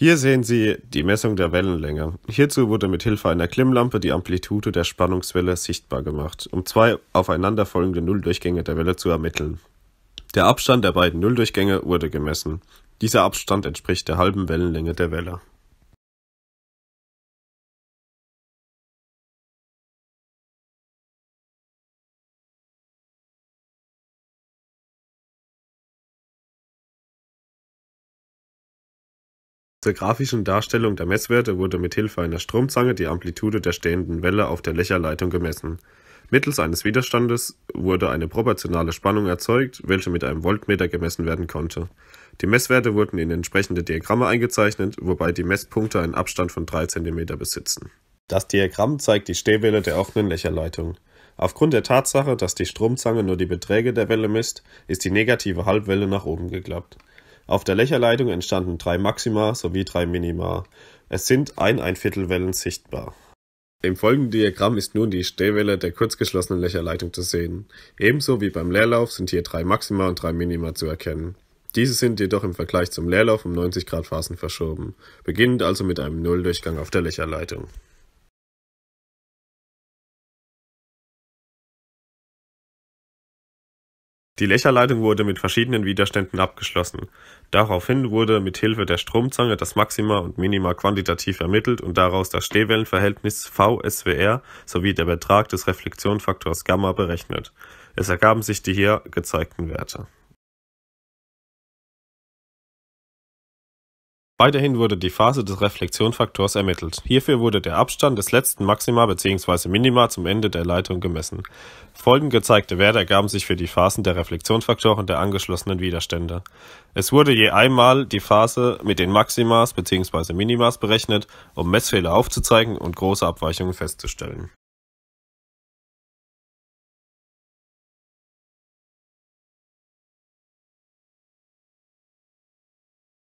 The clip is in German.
Hier sehen Sie die Messung der Wellenlänge. Hierzu wurde mit Hilfe einer Klimmlampe die Amplitude der Spannungswelle sichtbar gemacht, um zwei aufeinanderfolgende Nulldurchgänge der Welle zu ermitteln. Der Abstand der beiden Nulldurchgänge wurde gemessen. Dieser Abstand entspricht der halben Wellenlänge der Welle. Zur grafischen Darstellung der Messwerte wurde mithilfe einer Stromzange die Amplitude der stehenden Welle auf der Lächerleitung gemessen. Mittels eines Widerstandes wurde eine proportionale Spannung erzeugt, welche mit einem Voltmeter gemessen werden konnte. Die Messwerte wurden in entsprechende Diagramme eingezeichnet, wobei die Messpunkte einen Abstand von 3 cm besitzen. Das Diagramm zeigt die Stehwelle der offenen Lächerleitung. Aufgrund der Tatsache, dass die Stromzange nur die Beträge der Welle misst, ist die negative Halbwelle nach oben geklappt. Auf der Lächerleitung entstanden drei Maxima sowie drei Minima. Es sind ein Einviertelwellen sichtbar. Im folgenden Diagramm ist nun die Stehwelle der kurzgeschlossenen Lächerleitung zu sehen. Ebenso wie beim Leerlauf sind hier drei Maxima und drei Minima zu erkennen. Diese sind jedoch im Vergleich zum Leerlauf um 90 Grad Phasen verschoben, beginnend also mit einem Nulldurchgang auf der Lächerleitung. Die Lächerleitung wurde mit verschiedenen Widerständen abgeschlossen. Daraufhin wurde mit Hilfe der Stromzange das Maxima und Minima quantitativ ermittelt und daraus das Stehwellenverhältnis VSWR sowie der Betrag des Reflexionsfaktors Gamma berechnet. Es ergaben sich die hier gezeigten Werte. Weiterhin wurde die Phase des Reflexionsfaktors ermittelt. Hierfür wurde der Abstand des letzten Maxima bzw. Minima zum Ende der Leitung gemessen. Folgend gezeigte Werte ergaben sich für die Phasen der Reflexionsfaktoren der angeschlossenen Widerstände. Es wurde je einmal die Phase mit den Maximas bzw. Minimas berechnet, um Messfehler aufzuzeigen und große Abweichungen festzustellen